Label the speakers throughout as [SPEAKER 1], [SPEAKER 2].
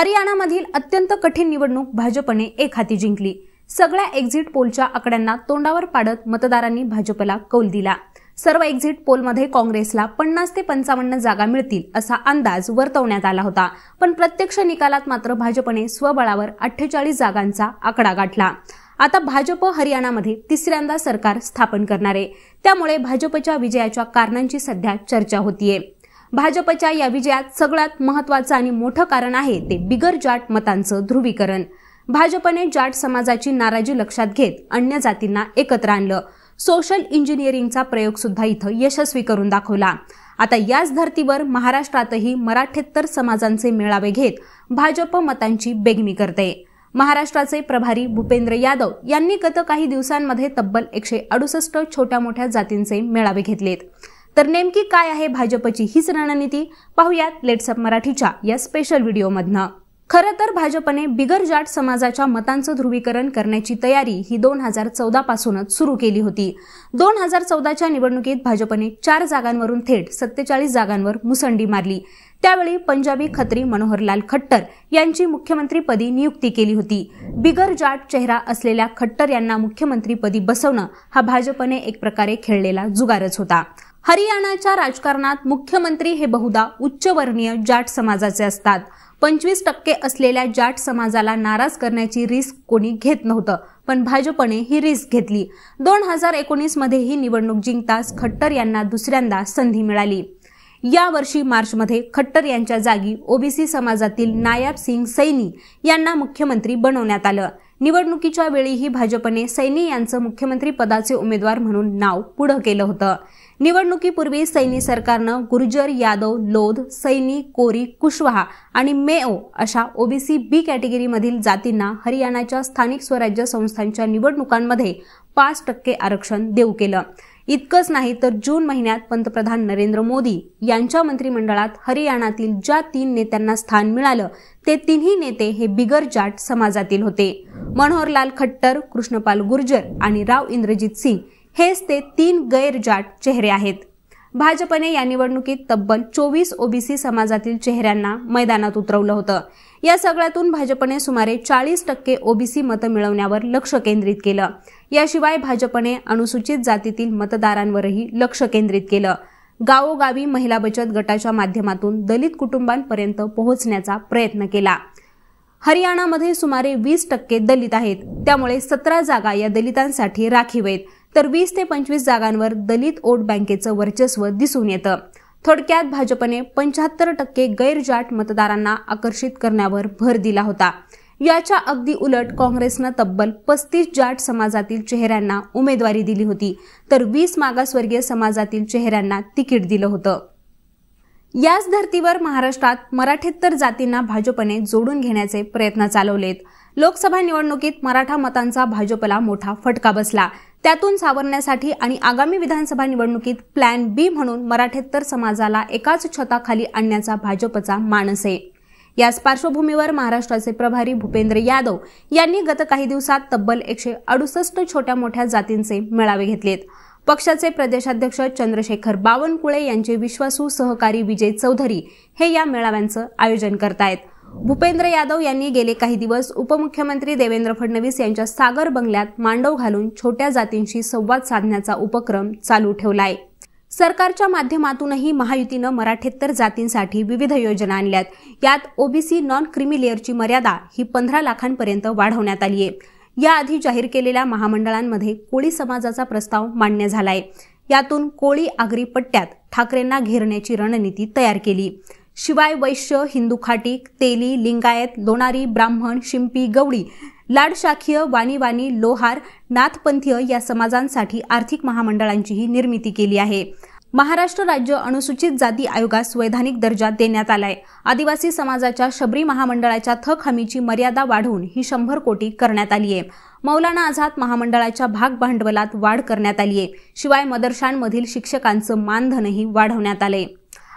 [SPEAKER 1] हरियाणामधील अत्यंत कठीण निवडणूक भाजपने एक हाती जिंकली सगळ्या एक्झिट पोलच्या आकड्यांना तोंडावर पाडत मतदारांनी भाजपला कौल दिला सर्व एक्झिट पोलमध्ये काँग्रेसला पन्नास ते पंचावन्न जागा मिळतील असा अंदाज वर्तवण्यात आला होता पण प्रत्यक्ष निकालात मात्र भाजपने स्वबळावर अठ्ठेचाळीस जागांचा आकडा गाठला आता भाजप हरियाणामध्ये तिसऱ्यांदा सरकार स्थापन करणार आहे त्यामुळे भाजपच्या विजयाच्या कारणांची सध्या चर्चा होतीये भाजपच्या या विजयात सगळ्यात महत्वाचं आणि मोठं कारण आहे ते बिगर जाट मतांचं ध्रुवीकरण भाजपने जाट समाजाची नाराजी लक्षात घेत अन्य जातींना एकत्र आणलं सोशल इंजिनिअरिंगचा प्रयोग सुद्धा इथं यशस्वी करून दाखवला आता याच धर्तीवर महाराष्ट्रातही मराठेतर समाजांचे मेळावे घेत भाजप मतांची बेगमी करते महाराष्ट्राचे प्रभारी भूपेंद्र यादव यांनी गत काही दिवसांमध्ये तब्बल एकशे अडुसष्ट छोट्या मोठ्या जातींचे मेळावे घेतलेत तर नेमकी काय आहे भाजपची हीच रणनीती पाहुयात लेट्सअप मराठीच्या या स्पेशल व्हिडिओमधनं खरं तर भाजपने बिगर जाट समाजाच्या मतांचं ध्रुवीकरण करण्याची तयारी ही दोन हजार चौदा पासूनच सुरू केली होती दोन हजार चौदाच्या निवडणुकीत भाजपने चार जागांवरून थेट सत्तेचाळीस जागांवर मुसंडी मारली त्यावेळी पंजाबी खत्री मनोहरलाल खट्टर यांची मुख्यमंत्रीपदी नियुक्ती केली होती बिगर जाट चेहरा असलेल्या खट्टर यांना मुख्यमंत्रीपदी बसवणं हा भाजपने एक प्रकारे खेळलेला जुगारच होता हरियाणाच्या राजकारणात मुख्यमंत्री हे बहुधा उच्चवर्णीय जाट समाजाचे असतात पंचवीस टक्के असलेल्या जाट समाजाला नाराज करण्याची रिस्क कोणी घेत नव्हतं पण भाजपने ही रिस्क घेतली दोन हजार मध्ये ही निवडणूक जिंकताच खट्टर यांना दुसऱ्यांदा संधी मिळाली या वर्षी मार्च मध्ये खट्टर यांच्या जागी ओबीसी समाजातील नायाब सिंग सैनी यांना मुख्यमंत्री बनवण्यात आलं निवडणुकीच्या वेळीही भाजपने सैनी यांचं मुख्यमंत्री पदाचे उमेदवार म्हणून नाव पुढं केलं होतं निवडणुकीपूर्वी सैनी सरकारनं गुर्जर यादव लोध सैनी कोरी कुशवाहा आणि मेओ अशा ओबीसी बी कॅटेगरीमधील जातींना हरियाणाच्या स्थानिक स्वराज्य संस्थांच्या निवडणुकांमध्ये पाच टक्के आरक्षण देऊ केलं इतकंच नाही तर जून महिन्यात पंतप्रधान नरेंद्र मोदी यांच्या मंत्रिमंडळात हरियाणातील ज्या तीन नेत्यांना स्थान मिळालं ते तिन्ही नेते हे बिगर जाट समाजातील होते मनोहरलाल खट्टर कृष्णपाल गुर्जर आणि राव इंद्रजित सिंग हेच ते तीन गैर जाट चेहरे आहेत भाजपने या निवडणुकीत तब्बल चोवीस ओबीसी समाजातील चेहऱ्यांना मैदानात उतरवलं होतं या सगळ्यातून भाजपने सुमारे चाळीस टक्के ओबीसी मतं मिळवण्यावर लक्ष केंद्रित केलं याशिवाय भाजपने अनुसूचित जातीतील मतदारांवरही लक्ष केंद्रित केलं गावोगावी महिला बचत गटाच्या माध्यमातून दलित कुटुंबांपर्यंत पोहोचण्याचा प्रयत्न केला हरियाणामध्ये सुमारे वीस टक्के दलित आहेत त्यामुळे सतरा जागा या दलितांसाठी राखीव आहेत तर वीस ते पंचवीस जागांवर दलित वोट बँकेचं वर्चस्व दिसून येतं थोडक्यात भाजपने पंच्याहत्तर टक्के गैरजाट मतदारांना आकर्षित करण्यावर भर दिला होता याच्या अगदी उलट काँग्रेसनं तब्बल पस्तीस जाट समाजातील चेहऱ्यांना उमेदवारी दिली होती तर वीस मागासवर्गीय समाजातील चेहऱ्यांना तिकीट दिलं होतं याच धर्तीवर महाराष्ट्रात मराठेतर जातींना भाजपने जोडून घेण्याचे प्रयत्न चालवलेत लोकसभा निवडणुकीत मराठा मतांचा भाजपला मोठा फटका बसला त्यातून सावरण्यासाठी आणि आगामी विधानसभा निवडणुकीत प्लॅन बी म्हणून मराठेतर समाजाला एकाच छताखाली आणण्याचा भाजपचा मानस आहे याच पार्श्वभूमीवर महाराष्ट्राचे प्रभारी भूपेंद्र यादव यांनी गत काही दिवसात तब्बल एकशे अडुसष्ट छोट्या मोठ्या जातींचे मेळावे घेतलेत पक्षाचे प्रदेशाध्यक्ष चंद्रशेखर बावनकुळे यांचे विश्वासू सहकारी विजय चौधरी हे या मेळाव्यांचं आयोजन करतायत भूपेंद्र यादव यांनी गेले काही दिवस उपमुख्यमंत्री देवेंद्र फडणवीस यांच्या सागर बंगल्यात मांडव घालून छोट्या जातींशी संवाद साधण्याचा उपक्रम चालू ठेवलाय सरकारच्या माध्यमातूनही महायुतीनं मराठेतर जातींसाठी विविध योजना आणल्यात यात ओबीसी नॉन क्रिमिलेअरची मर्यादा ही पंधरा लाखांपर्यंत वाढवण्यात आली आहे याआधी जाहीर केलेल्या महामंडळांमध्ये कोळी समाजाचा प्रस्ताव मान्य झाला आहे यातून कोळी आगरी पट्ट्यात ठाकरेंना घेरण्याची रणनीती तयार केली शिवाय वैश्य हिंदू खाटीक तेली लिंगायत लोणारी ब्राह्मण शिंपी गवळी लाडशाखीय वाणीवाणी लोहार नाथपंथीय या समाजांसाठी आर्थिक महामंडळांचीही निर्मिती केली आहे महाराष्ट्र राज्य अनुसूचित जाती आयोगास वैधानिक दर्जा देण्यात आलाय आदिवासी समाजाच्या शबरी महामंडळाच्या थक हमीची मर्यादा वाढवून ही शंभर कोटी करण्यात आली आहे मौलाना आझाद महामंडळाच्या भाग भांडवलात वाढ करण्यात आली आहे शिवाय मदरशांमधील शिक्षकांचं मानधनही वाढवण्यात आलंय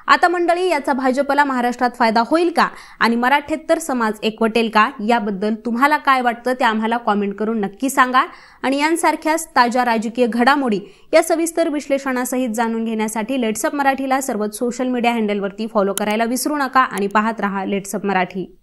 [SPEAKER 1] आता मंडळी याचा भाजपला महाराष्ट्रात फायदा होईल का आणि मराठेतर समाज एकवटेल का याबद्दल तुम्हाला काय वाटतं ते आम्हाला कॉमेंट करून नक्की सांगा आणि यांसारख्याच ताज्या राजकीय घडामोडी या सविस्तर विश्लेषणासहित जाणून घेण्यासाठी लेट्सअप मराठीला सर्वच सोशल मीडिया हँडलवरती फॉलो करायला विसरू नका आणि पाहत रहा लेट्सअप मराठी